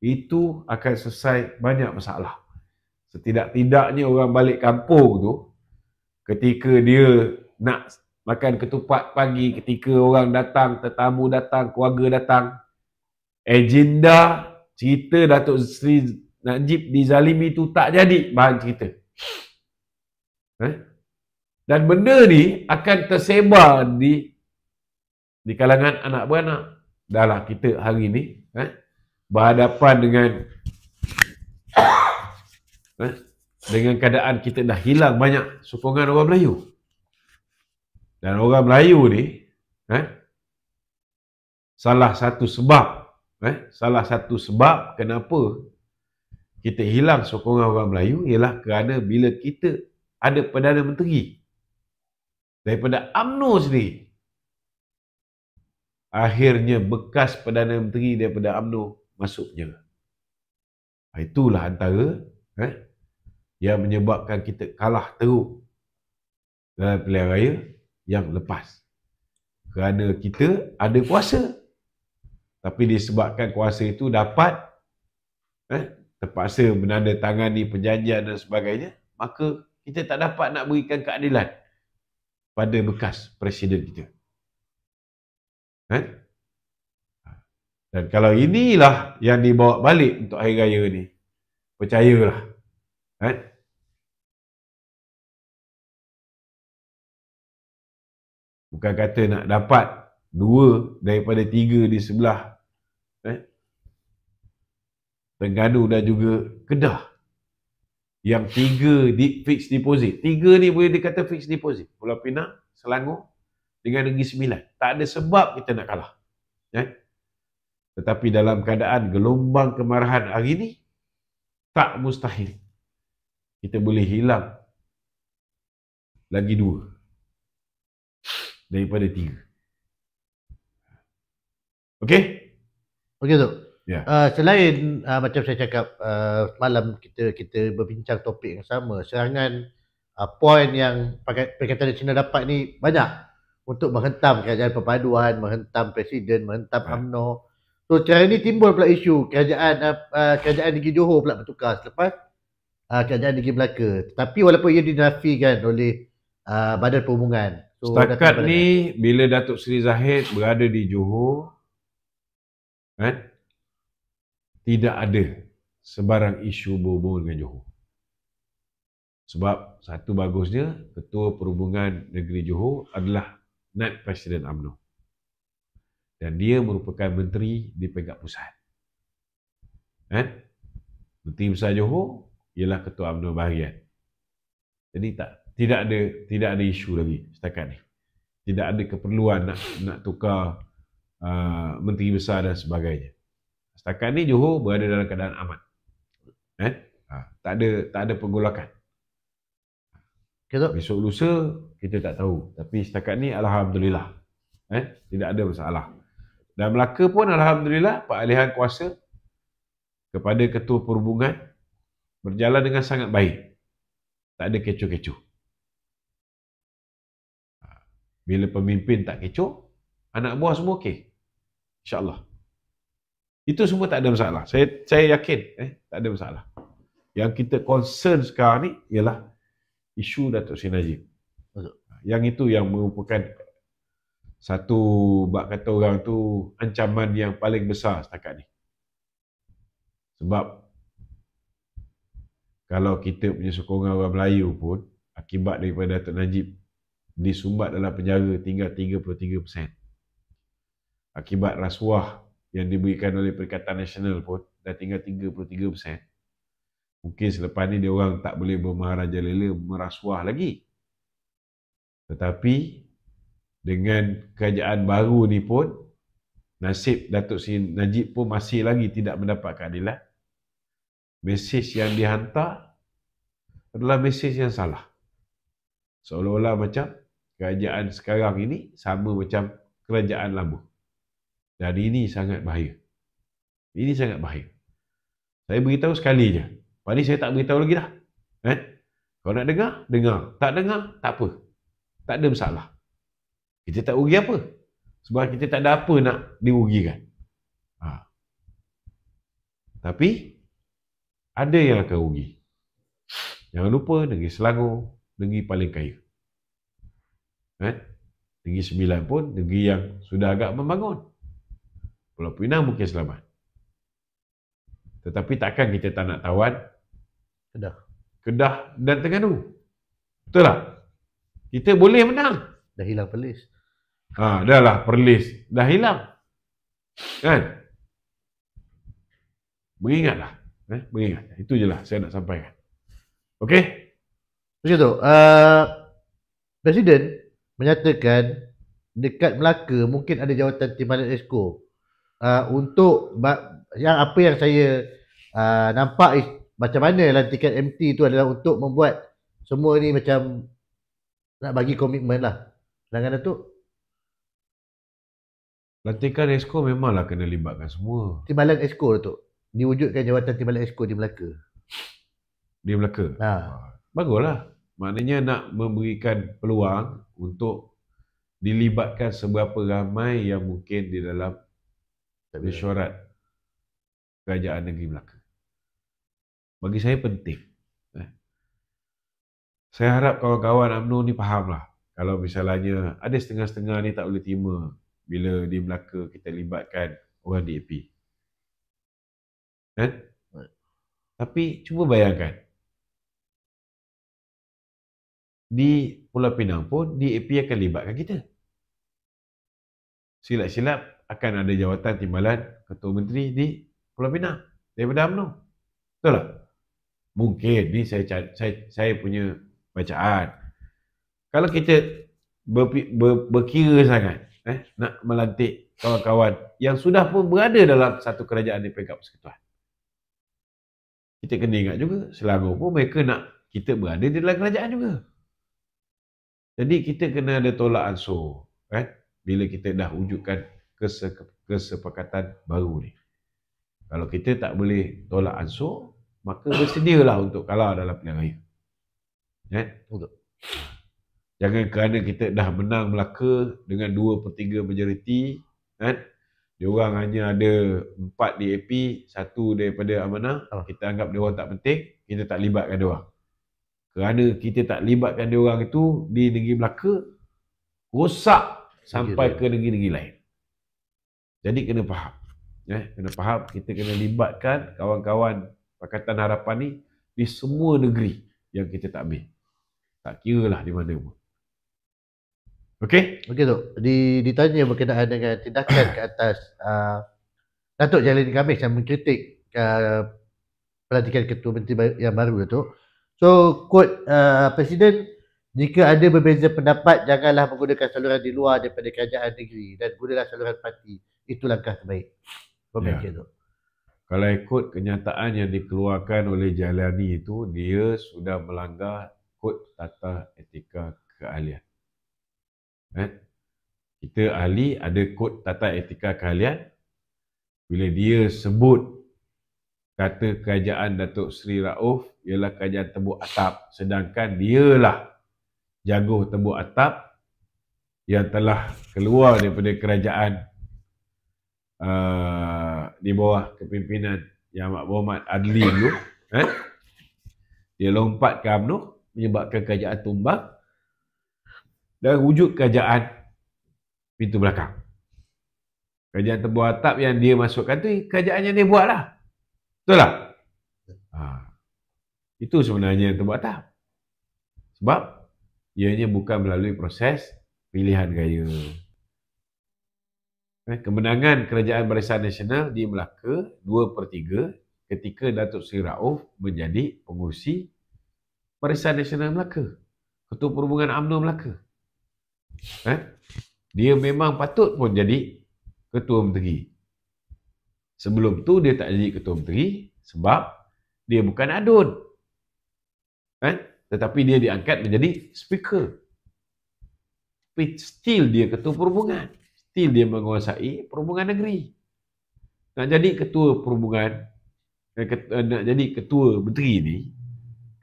A: Itu akan selesai banyak masalah. Setidak-tidaknya orang balik kampung tu, ketika dia nak makan ketupat pagi, ketika orang datang, tetamu datang, keluarga datang, agenda cerita Datuk Sri Najib dizalimi itu tak jadi bahan cerita. Eh? Dan benda ni akan tersebar di di kalangan anak beranak dalam kita hari ini, eh, berhadapan dengan eh, dengan keadaan kita dah hilang banyak sokongan orang Melayu dan orang Melayu ni eh, salah satu sebab eh, salah satu sebab kenapa kita hilang sokongan orang Melayu ialah kerana bila kita ada Perdana Menteri daripada UMNO sendiri akhirnya bekas Perdana Menteri daripada UMNO masuk penjara. Ah, itulah antara eh, yang menyebabkan kita kalah teruk dalam pilihan raya yang lepas. Kerana kita ada kuasa. Tapi disebabkan kuasa itu dapat eh, terpaksa menandatangani perjanjian dan sebagainya, maka kita tak dapat nak berikan keadilan pada bekas presiden kita. Kan? Dan kalau inilah yang dibawa balik untuk hari raya ni, percayalah. Kan? Bukan kata nak dapat dua daripada tiga di sebelah eh? Tengganu dan juga Kedah. Yang tiga di fixed deposit. Tiga ni boleh dikata fixed deposit. Pulau Pinang, Selangor, dengan Negeri Sembilan. Tak ada sebab kita nak kalah. Eh? Tetapi dalam keadaan gelombang kemarahan hari ini, tak mustahil kita boleh hilang lagi dua daripada tiga.
B: Okey? Okey tu. Yeah. Ya. Uh, selain uh, macam saya cakap uh, malam kita kita berbincang topik yang sama, serangan uh, ah, poin yang pakai perkataan Cina dapat ni banyak untuk menghentam kerajaan perpaduan, menghentam presiden, menghentam UMNO. So cara ini timbul pula isu kerajaan uh, uh, kerajaan negeri Johor pula bertukar selepas uh, kerajaan negeri Melaka. Tapi walaupun ia dinafikan oleh uh, badan perhubungan. So, Setakat
A: ni kan? bila Datuk Seri Zahid berada di Johor kan? tidak ada sebarang isu berhubung dengan Johor. Sebab satu bagusnya ketua perhubungan negeri Johor adalah Naib Presiden UMNO. Dan dia merupakan menteri di pegang pusat. Kan? Menteri Besar Johor ialah Ketua UMNO Bahagian. Jadi tak tidak ada tidak ada isu lagi setakat ni. Tidak ada keperluan nak nak tukar uh, menteri besar dan sebagainya. Setakat ni Johor berada dalam keadaan aman. Eh? Ha, tak ada tak ada pergolakan. Ya, Besok lusa kita tak tahu. Tapi setakat ni Alhamdulillah. Eh? Tidak ada masalah. Dan Melaka pun Alhamdulillah peralihan kuasa kepada ketua perhubungan berjalan dengan sangat baik. Tak ada kecoh-kecoh. Ha. Bila pemimpin tak kecoh, anak buah semua okey. InsyaAllah. Itu semua tak ada masalah. Saya saya yakin eh, tak ada masalah. Yang kita concern sekarang ni ialah isu Datuk Seri Najib. Yang itu yang merupakan satu bak kata orang tu ancaman yang paling besar setakat ni. Sebab kalau kita punya sokongan orang Melayu pun akibat daripada Datuk Najib disumbat dalam penjara tinggal 33%. Akibat rasuah yang diberikan oleh Perikatan Nasional pun dah tinggal 33%. Mungkin selepas ni dia orang tak boleh bermaharaja lela merasuah lagi. Tetapi dengan kerajaan baru ni pun nasib Datuk Seri Najib pun masih lagi tidak mendapat keadilan. Mesej yang dihantar adalah mesej yang salah. Seolah-olah macam kerajaan sekarang ini sama macam kerajaan lama. Dan ini sangat bahaya. Ini sangat bahaya. Saya beritahu sekali je. Lepas ni saya tak beritahu lagi dah. Eh? Kau nak dengar? Dengar. Tak dengar? Tak apa. Tak ada masalah. Kita tak ugi apa? Sebab kita tak ada apa nak diugikan. Ha. Tapi, ada yang akan ugi. Jangan lupa negeri Selangor, negeri paling kaya. Eh? Negeri Sembilan pun negeri yang sudah agak membangun. Pulau Pinang mungkin selamat. Tetapi takkan kita tak nak tawan Kedah. Kedah dan Terengganu. Betul tak? Kita boleh menang. Dah hilang Perlis. Ha, dah lah Perlis. Dah hilang. Kan? Mengingatlah. Eh, mengingat. Itu je lah saya nak sampaikan. Okey? Macam tu. Uh,
B: Presiden menyatakan dekat Melaka mungkin ada jawatan timbalan esko. Uh, untuk yang apa yang saya uh, nampak macam mana lantikan MT tu adalah untuk membuat semua ni macam nak bagi komitmen lah. Sedangkan Datuk?
A: Lantikan Esko memanglah kena libatkan semua.
B: Timbalan Esko tu, Diwujudkan jawatan Timbalan Esko
A: di Melaka? Di Melaka? Ha. Ah, baguslah. Maknanya nak memberikan peluang untuk dilibatkan seberapa ramai yang mungkin di dalam mesyuarat kerajaan negeri Melaka bagi saya penting. Ya. Saya harap kawan-kawan UMNO ni faham lah. Kalau misalnya ada setengah-setengah ni tak boleh terima bila di Melaka kita libatkan orang DAP. Ya? Kan? Tapi cuba bayangkan. Di Pulau Pinang pun DAP akan libatkan kita. Silap-silap akan ada jawatan timbalan Ketua Menteri di Pulau Pinang daripada UMNO. Betul tak? mungkin ni saya saya saya punya bacaan kalau kita ber, ber, berkira sangat eh nak melantik kawan-kawan yang sudah pun berada dalam satu kerajaan di peringkat persekutuan kita kena ingat juga Selangor pun mereka nak kita berada di dalam kerajaan juga jadi kita kena ada tolak ansur kan bila kita dah wujudkan kesepakatan baru ni kalau kita tak boleh tolak ansur maka bersedialah untuk kalah dalam pilihan raya. Ya? Betul. Jangan kerana kita dah menang Melaka dengan dua per tiga majoriti, kan? Dia orang hanya ada 4 DAP, 1 daripada amanah, kita anggap dia orang tak penting, kita tak libatkan dia orang. Kerana kita tak libatkan dia orang itu di negeri Melaka, rosak sampai ke negeri-negeri lain. Jadi kena faham. Ya, kena faham kita kena libatkan kawan-kawan Pakatan Harapan ni di semua negeri yang kita tak ambil. Tak kira lah di mana pun. Okey?
B: Okey tu. Di, ditanya berkenaan dengan tindakan ke atas uh, Datuk Jalini Khamis yang mengkritik uh, pelantikan Ketua Menteri yang baru ya, tu. So, quote uh, Presiden jika ada berbeza pendapat, janganlah menggunakan saluran di luar daripada kerajaan negeri dan gunalah saluran parti. Itu langkah terbaik.
A: Komen yeah. Ya. tu kalau ikut kenyataan yang dikeluarkan oleh Jalani itu, dia sudah melanggar kod tata etika keahlian. Eh? Kita ahli ada kod tata etika keahlian. Bila dia sebut kata kerajaan Datuk Sri Rauf ialah kerajaan tembok atap. Sedangkan dialah jago tembok atap yang telah keluar daripada kerajaan uh, di bawah kepimpinan Yang Mak Muhammad Adli dulu eh? Dia lompat ke UMNO Menyebabkan kerajaan tumbang Dan wujud kerajaan Pintu belakang Kerajaan terbuat atap yang dia masukkan tu Kerajaan yang dia buat lah Betul tak? Ha. Itu sebenarnya yang tebuah atap Sebab Ianya bukan melalui proses Pilihan gaya Eh, kemenangan kerajaan barisan nasional di Melaka 2/3 ketika Datuk Seri Rauf menjadi pengurusi Barisan Nasional Melaka, Ketua Perhubungan UMNO Melaka. Ha? Dia memang patut pun jadi Ketua Menteri. Sebelum tu dia tak jadi Ketua Menteri sebab dia bukan adun. Ha? Tetapi dia diangkat menjadi speaker. Tapi still dia Ketua Perhubungan still dia menguasai perhubungan negeri. Nak jadi ketua perhubungan, eh, eh, nak jadi ketua menteri ni,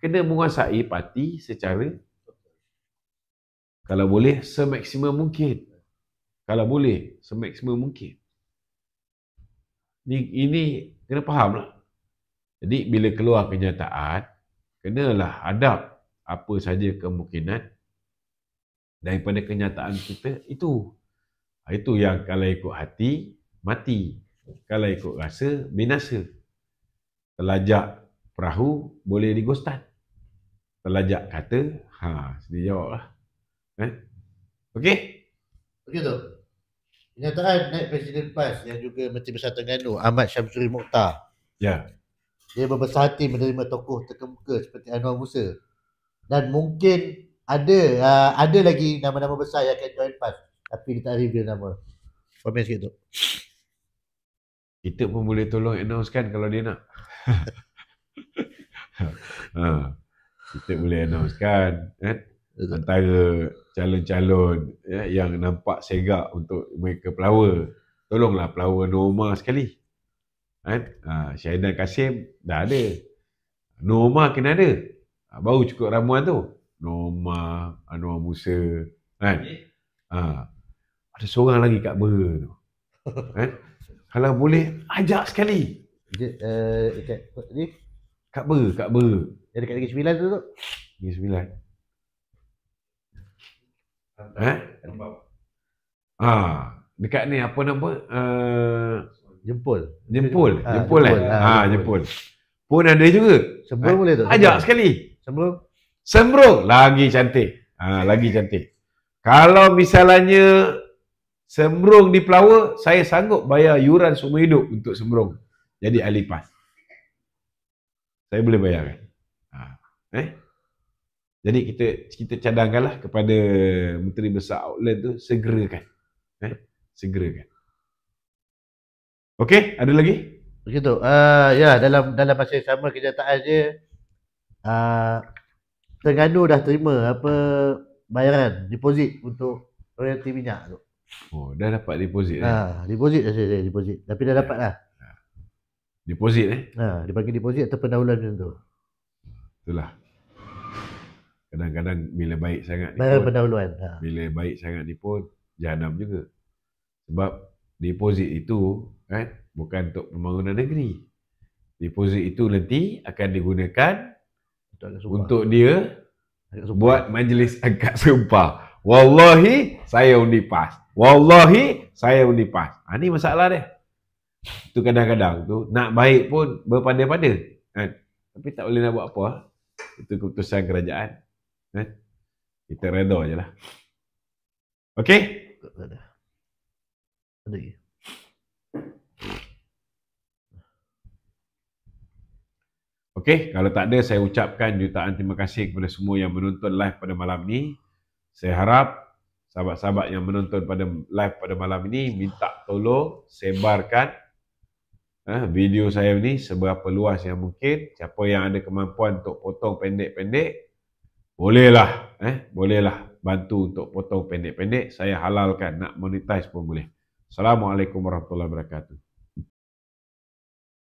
A: kena menguasai parti secara kalau boleh semaksimum mungkin. Kalau boleh semaksimum mungkin. Ni, ini kena faham lah. Jadi bila keluar kenyataan, kenalah hadap apa saja kemungkinan daripada kenyataan kita itu Ha, itu yang kalau ikut hati, mati. Kalau ikut rasa, binasa. Telajak perahu, boleh digostan. Telajak kata, ha, sedia jawab lah. Eh? Okey?
B: Okey tu. Kenyataan naik Presiden PAS yang juga Menteri Besar Terengganu, Ahmad Syamsuri Mokhtar. Ya. Yeah. Dia berbesar hati menerima tokoh terkemuka seperti Anwar Musa. Dan mungkin ada uh, ada lagi nama-nama besar yang akan join PAS tapi dia tak reveal nama. Faham sikit tu.
A: Kita pun boleh tolong announce kan kalau dia nak. ha. Kita boleh announce kan. Eh? Antara calon-calon eh, yang nampak segak untuk mereka pelawa. Tolonglah pelawa Norma sekali. Kan? Ha, Syahidan Kasim dah ada. Norma kena ada. Ha, baru cukup ramuan tu. Norma, Anwar Musa. Kan? Ha ada seorang lagi kat ber tu. Kan? Eh? Kalau boleh ajak
B: sekali. Je uh, dekat ni
A: kat ber, kat ber.
B: Ya dekat Negeri Sembilan tu tu.
A: Negeri Sembilan. Eh? Ah, dekat ni apa nama? Uh, jempol. Ah, jempol. Jempol eh. Ha, ah, ah jempol. Pun ada juga. Sembrong eh? boleh tu. Ajak sekali. Sembrong. Sembrong lagi cantik. Ah, ha, lagi cantik. Kalau misalnya Sembrong di pelawa, saya sanggup bayar yuran seumur hidup untuk sembrong. Jadi ahli PAS. Saya boleh bayarkan. Ha. Eh? Jadi kita kita cadangkanlah kepada Menteri Besar Outland tu segerakan. Eh? Segerakan. Okey, ada lagi? Begitu. Uh, ah, ya, dalam dalam masa yang sama kita tak
B: aja uh, Terengganu dah terima apa bayaran deposit untuk royalty minyak tu.
A: Oh, dah dapat
B: deposit ha, eh? deposit dah saya, deposit. Tapi dah ya. dapat lah. Ya. Deposit eh? Ha, dia panggil deposit atau pendahuluan macam tu.
A: Itulah. Kadang-kadang bila baik sangat ni pun. Pendahuluan. Ha. Bila baik sangat ni pun, jahanam juga. Sebab deposit itu kan, bukan untuk pembangunan negeri. Deposit itu nanti akan digunakan untuk, untuk dia buat majlis angkat sumpah. Wallahi, saya undi pas. Wallahi saya melipas. Ha, ah, ini masalah dia. Itu kadang-kadang tu nak baik pun berpada-pada. Kan? Tapi tak boleh nak buat apa. Ah. Itu keputusan kerajaan. Kan? Kita redha je lah. Okay? Ada. Ada Okey, kalau tak ada saya ucapkan jutaan terima kasih kepada semua yang menonton live pada malam ni. Saya harap sahabat-sahabat yang menonton pada live pada malam ini minta tolong sebarkan eh, video saya ini seberapa luas yang mungkin siapa yang ada kemampuan untuk potong pendek-pendek bolehlah eh bolehlah bantu untuk potong pendek-pendek saya halalkan nak monetize pun boleh assalamualaikum warahmatullahi wabarakatuh